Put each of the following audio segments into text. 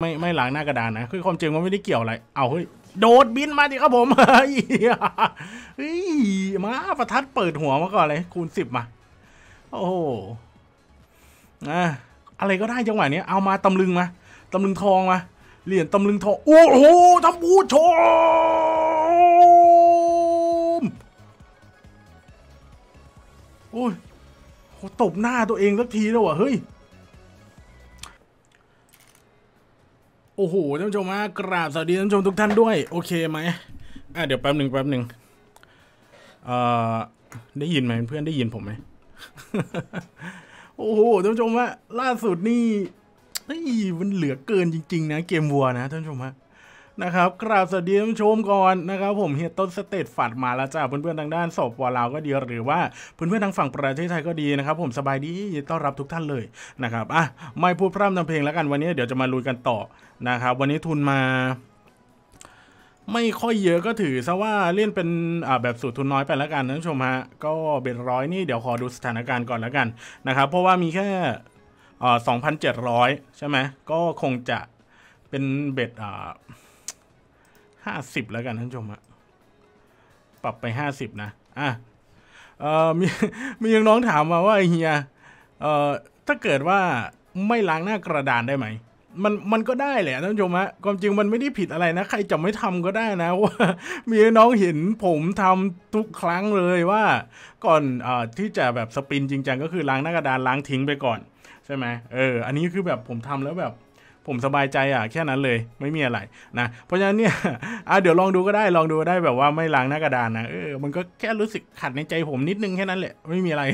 ไม่ไม่ล้างหน้ากระดานนะคือความจริงมันไม่ได้เกี่ยวอะไร เอาเฮ้ย โดดบินมาดิครับผมเฮ้ยเฮ้ย มาประทัดเปิดหัวมาก่อนเลย คูณสิบมาโอ้โหอะไรก็ได้จังหวะนี้เอามาตำลึงมา ตำลึงทองมา เหรียญตำลึงทอง โอ้โหทำบูชมโอ้ยตบหน้าตัวเองสักทีแล้ววะเฮ้ยโอ้โหท่านผู้ชมฮะกราบสวัสดีท่านผู้ชมทุกท่านด้วยโอเคไหมอ่ะเดี๋ยวแป๊บหนึ่งแป๊บหนึ่งเอ่อ ได้ยินไหมเพื่อนได้ยินผมไหม โอ้โหท่านผู้ชมฮะล่าสุดนี่มันเหลือเกินจริงๆนะ เกมวัวนะท่านผู้ชมฮะนะครับกราบสวัสดีท่านชมก่อนนะครับผมเฮียต้นสเตตฝัดมาแล้วจ้าเพื่อนๆทางด้านสอบวาลาวก็ดีหรือว่าเพื่อนๆทางฝั่งประเทศไทยก็ดีนะครับ ผมสบายดีต้อนรับทุกท่านเลยนะครับอ่ะไม่พูดพร่ำทำเพลงแล้วกันวันนี้เดี๋ยวจะมาลุยกันต่อนะครับวันนี้ทุนมา ไม่ค่อยเยอะก็ถือ ซะว่าเล่นเป็นแบบสูตรทุนน้อยไปแล้วกันท่านผู้ชมฮะก็เบ็ดร้อยนี่เดี๋ยวขอดูสถานการณ์ก่อนแล้วกันนะครับเพราะว่ามีแค่สองพันเจ็ดร้อยใช่ไหมก็คงจะเป็นเบ็ดอ่าห้าสิบแล้วกันท่านชมฮะ ปรับไปห้าสิบนะ อ่ะเออมี มียังน้องถามมาว่าเฮียเออถ้าเกิดว่าไม่ล้างหน้ากระดานได้ไหม มัน มันก็ได้แหละท่านผู้ชมฮะ ความจริงมันไม่ได้ผิดอะไรนะ ใครจะไม่ทำก็ได้นะว่า มีน้องเห็นผมทำทุกครั้งเลยว่า ก่อน เอ่อ ที่จะแบบสปินจริงจังก็คือล้างหน้ากระดานล้างทิ้งไปก่อน ใช่ไหม เออ อันนี้คือแบบผมทำแล้วแบบผมสบายใจอ่ะแค่นั้นเลยไม่มีอะไรนะเพราะฉะนั้นเนี่ย อ่ะเดี๋ยวลองดูก็ได้ ลองดูได้แบบว่าไม่ล้างหน้ากระดานนะเออมันก็แค่รู้สึกขัดในใจผมนิดนึงแค่นั้นแหละไม่มีอะไร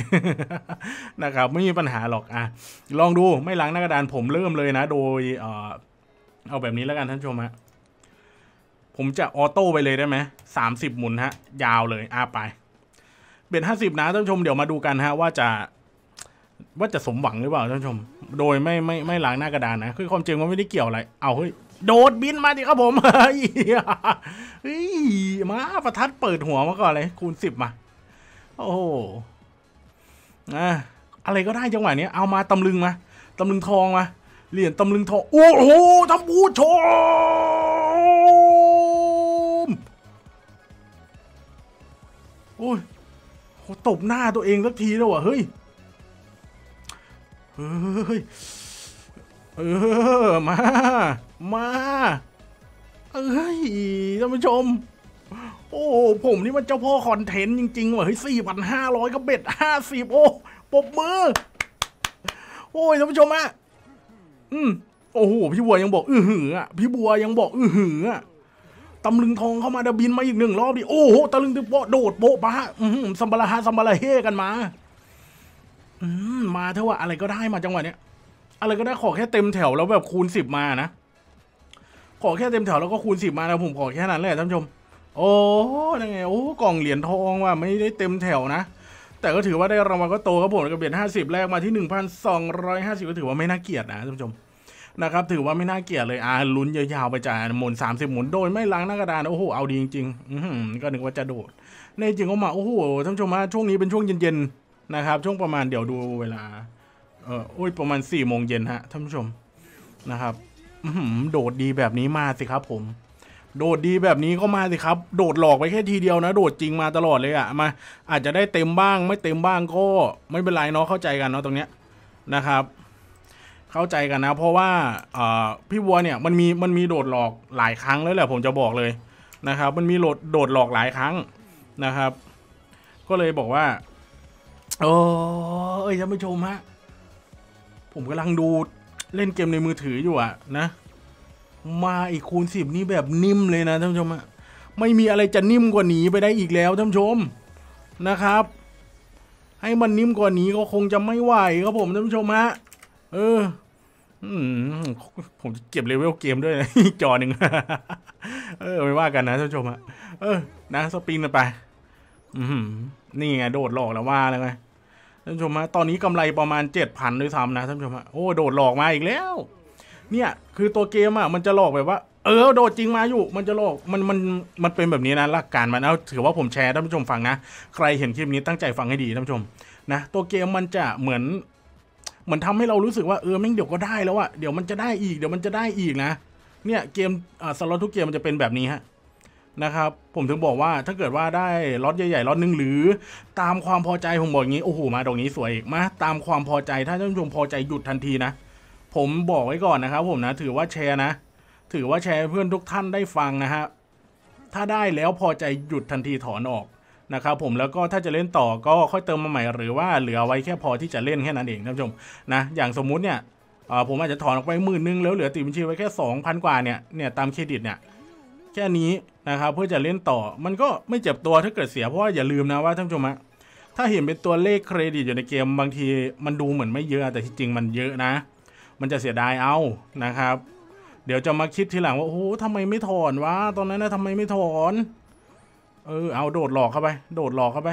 นะครับ ไม่มีปัญหาหรอกอ่ะลองดูไม่ล้างหน้ากระดาน ผมเริ่มเลยนะโดยเออเอาแบบนี้แล้วกันท่านชมฮะผมจะออโต้ไปเลยได้ไหมสามสิบหมุนฮะ ยาวเลย อ่าไป เบ็ดห้าสิบนะท่านชมเดี๋ยวมาดูกันฮะว่าจะว่าจะสมหวังหรือเปล่าท่านผู้ชม โดยไม่ไม่ไม่ล้างหน้ากระดานนะคือความจริงมันไม่ได้เกี่ยวอะไร เอาเฮ้ยโดดบินมาดิครับผมเฮ้ยมาประทัดเปิดหัวมาก่อนเลย คูณสิบมาโอ้โหอะไรก็ได้จังหวะนี้เอามาตำลึงมาตำลึงทองมา เหรียญตำลึงทอง โอ้โหท่านผู้ชมโอ้ยตบหน้าตัวเองสักทีแล้ววะเฮ้ยเฮ้ยเออมา มา เอ้ย ท่านผู้ชม โอ้ผมนี่มันเจ้าพ่อคอนเทนต์จริงๆ ว่ะ เฮ้ยสี่พันห้าร้อยก็เบ็ดห้าสิบโอ้ปบมือ โอ้ยท่านผู้ชมอะอืมโอ้โห พี่บัวยังบอกอื้อหืออ่ะ พี่บัวยังบอกอื้อหืออ่ะตำลึงทองเข้ามาดบินมาอีกหนึ่งรอบดิ โอ้โหตำลึงตึงโปโดดโบ๊ะปะอืมสัมบาระฮาสัมบาราเฮกันมามาเท่าว่าอะไรก็ได้มาจังหวะเนี้ยอะไรก็ได้ขอแค่เต็มแถวแล้วแบบคูณสิบมานะ ขอแค่เต็มแถวแล้วก็คูณสิบมานะผมขอแค่นั้นเลยท่านผู้ชม โอ้ยังไงโอ้กล่องเหรียญทองว่ะไม่ได้เต็มแถวนะแต่ก็ถือว่าได้รางวัลก็โตครับผมกับเหรียญห้าสิบแรกมาที่หนึ่งพันสองร้อยห้าสิบก็ถือว่าไม่น่าเกียดนะท่านผู้ชมนะครับ ถือว่าไม่น่าเกียดเลยอ่าลุ้นยาวๆไปจ่ายหมุนสามสิบหมุนโดยไม่ล้างหน้ากระดานโอ้โหเอาดีจริงๆก็นึกว่าจะโดดในจริงก็มาโอ้โหท่านผู้ชมฮะช่วงนี้เป็นช่วงเย็นๆนะครับช่วงประมาณเดี๋ยวดูเวลา เอออุ้ยประมาณสี่โมงเย็นฮะท่านผู้ชมนะครับโดดดีแบบนี้มาสิครับ ผม โดดดีแบบนี้ก็มาสิครับ โดดหลอกไปแค่ทีเดียวนะโดดจริงมาตลอดเลยอะมา อาจจะได้เต็มบ้าง ไม่เต็มบ้างก็ไม่เป็นไรเนาะเข้าใจกันเนาะตรงเนี้ยนะครับ เข้าใจกันนะ เพราะว่าพี่วัวเนี่ยมันมีมันมีโดดหลอกหลายครั้งแล้วแหละ ผมจะบอกเลยนะครับ มันมีโดดโดดหลอกหลายครั้งนะครับ ก็เลยบอกว่าเอ้ยท่านผู้ชมฮะ ผมกำลังดูเล่นเกมในมือถืออยู่อะนะ มาอีกคูณสิบนี่แบบนิ่มเลยนะท่านผู้ชมฮะ ไม่มีอะไรจะนิ่มกว่านี้ไปได้อีกแล้วท่านผู้ชมนะครับ ให้มันนิ่มกว่านี้ก็คงจะไม่ไหวครับผมท่านผู้ชมฮะ เออผมจะเก็บเลเวลเกมด้วยนะจอหนึ่ง เออไม่ว่ากันนะท่านผู้ชมฮะ เออ นะสปิกันไปอืมนี่ไงโดดหลอกแล้วว่าเลยไหมท่านผู้ชมฮะตอนนี้กำไรประมาณเจ็ดพันด้วยซ้ำนะท่านผู้ชมฮะโอ้โดดหลอกมาอีกแล้ว เนี่ยคือตัวเกมอ่ะมันจะหลอกแบบว่า เออโดดจริงมาอยู่ มันจะหลอกมันมันมันเป็นแบบนี้นะหลักการมันเอาถือว่าผมแชร์ท่านผู้ชมฟังนะใครเห็นคลิปนี้ตั้งใจฟังให้ดีท่านผู้ชมนะตัวเกมมันจะเหมือนเหมือนทำให้เรารู้สึกว่าเออแม่งเดี๋ยวก็ได้แล้วอะเดี๋ยวมันจะได้อีกเดี๋ยวมันจะได้อีกนะเนี่ยเกมอ่าสล็อตทุกเกมมันจะเป็นแบบนี้ฮะนะครับผมถึงบอกว่าถ้าเกิดว่าได้ล็อตใหญ่ๆ ล็อตหนึ่งหรือ ตามความพอใจผมบอกอย่างนี้โอ้โหมาตรงนี้สวยอีกมาตามความพอใจถ้าท่านผู้ชมพอใจหยุดทันทีนะผมบอกไว้ก่อนนะครับผมนะถือว่าแชร์นะถือว่าแชร์เพื่อนทุกท่านได้ฟังนะฮะถ้าได้แล้วพอใจหยุดทันทีถอนออกนะครับผมแล้วก็ถ้าจะเล่นต่อก็ค่อยเติมมาใหม่ หรือว่าเหลือไว้แค่พอที่จะเล่นแค่นั้นเองท่านผู้ชมนะอย่างสมมุติเนี่ยผมอาจจะถอนออกไปหมื่นนึง แล้วเหลือติดบัญชีไว้แค่2,000กว่าเนี่ยเนี่ยตามเครดิตเนี่ยแค่นี้นะครับ เพื่อจะเล่นต่อมันก็ไม่เจ็บตัวถ้าเกิดเสีย เพราะว่าอย่าลืมนะว่าท่านผู้ชมถ้าเห็นเป็นตัวเลขเครดิตอยู่ในเกมบางทีมันดูเหมือนไม่เยอะแต่ที่จริงมันเยอะนะ มันจะเสียดายเอานะครับ เดี๋ยวจะมาคิดทีหลังว่าโอ้โหทำไมไม่ถอนวะตอนนั้นนะทำไมไม่ถอนเออเอาโดดหลอกเข้าไป โดดหลอกเข้าไป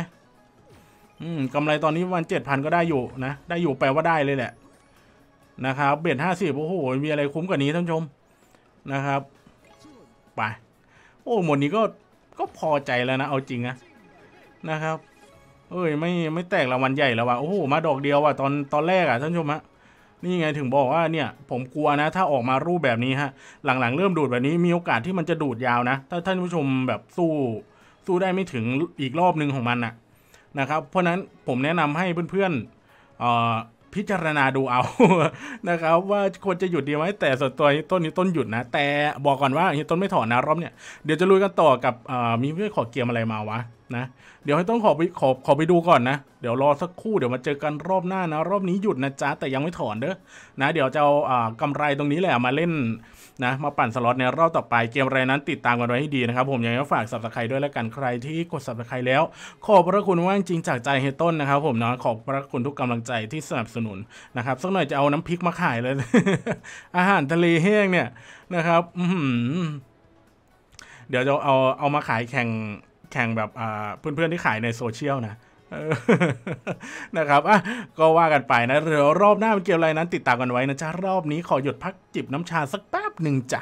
อืมกำไรตอนนี้วันเจ็ดพันก็ได้อยู่นะ ได้อยู่แปลว่าได้เลยแหละ นะครับเบ็ดห้าสิบโอ้โหมีอะไรคุ้มกว่านี้ท่านชมนะครับไปโอ้หมดนี้ก็ก็พอใจแล้วนะเอาจริงนะนะครับเอ้ยไม่ไม่แตกรางวัลใหญ่แล้วว่ะโอ้โหมาดอกเดียวว่ะตอนตอนแรกอ่ะท่านชมฮะนี่ไงถึงบอกว่าเนี่ย ผมกลัวนะ ถ้าออกมารูปแบบนี้ฮะหลังๆเริ่มดูดแบบนี้มีโอกาสที่มันจะดูดยาวนะ ถ้าท่านผู้ชมแบบสู้สู้ได้ไม่ถึงอีกรอบหนึ่งของมันนะนะครับ เพราะนั้นผมแนะนำให้เพื่อนๆพิจารณาดูเอานะครับ ว่าควรจะหยุดดีไหมแต่ส่วนตัวต้นนี้ต้นหยุดนะ แต่บอกก่อนว่าต้นไม่ถอนนะ รอบเนี่ยเดี๋ยวจะลุยกันต่อกับมีเพื่อขอเกียร์อะไรมาวะนะเดี๋ยวให้ต้องขอไปขอขอไปดูก่อนนะ เดี๋ยวรอสักครู่เดี๋ยวมาเจอกันรอบหน้านะ รอบนี้หยุดนะจ๊ะแต่ยังไม่ถอนเด้อนะเดี๋ยวจะเอาอ่ากำไรตรงนี้แหละมาเล่นนะ มาปั่นสล็อตในรอบต่อไปเกมอะไรนั้นติดตามกันไว้ให้ดีนะครับ ผมยังไง้ฝากสับสไครด้วยแล้วกันใครที่กดสับสไครแล้ว ขอบพระคุณว่าจริงจากใจเฮต้นนะครับ ผมเนาะขอบพระคุณทุกกำลังใจที่สนับสนุนนะครับสักหน่อยจะเอาน้ำพริกมาขายเลย อาหารทะเลแห้งเนี่ยนะครับอืเดี๋ยวจะเอาเอามาขายแข่งแข่งแบบเพื่อนๆ ที่ขายในโซเชียลนะนะครับอ่ะก็ว่ากันไปนะเดี๋ยวรอบหน้าเป็นเกมอะไรนั้น ติดตามกันไว้นะจ้ารอบนี้ขอหยุดพักจิบน้ำชาสักแป๊บหนึ่งจ้ะ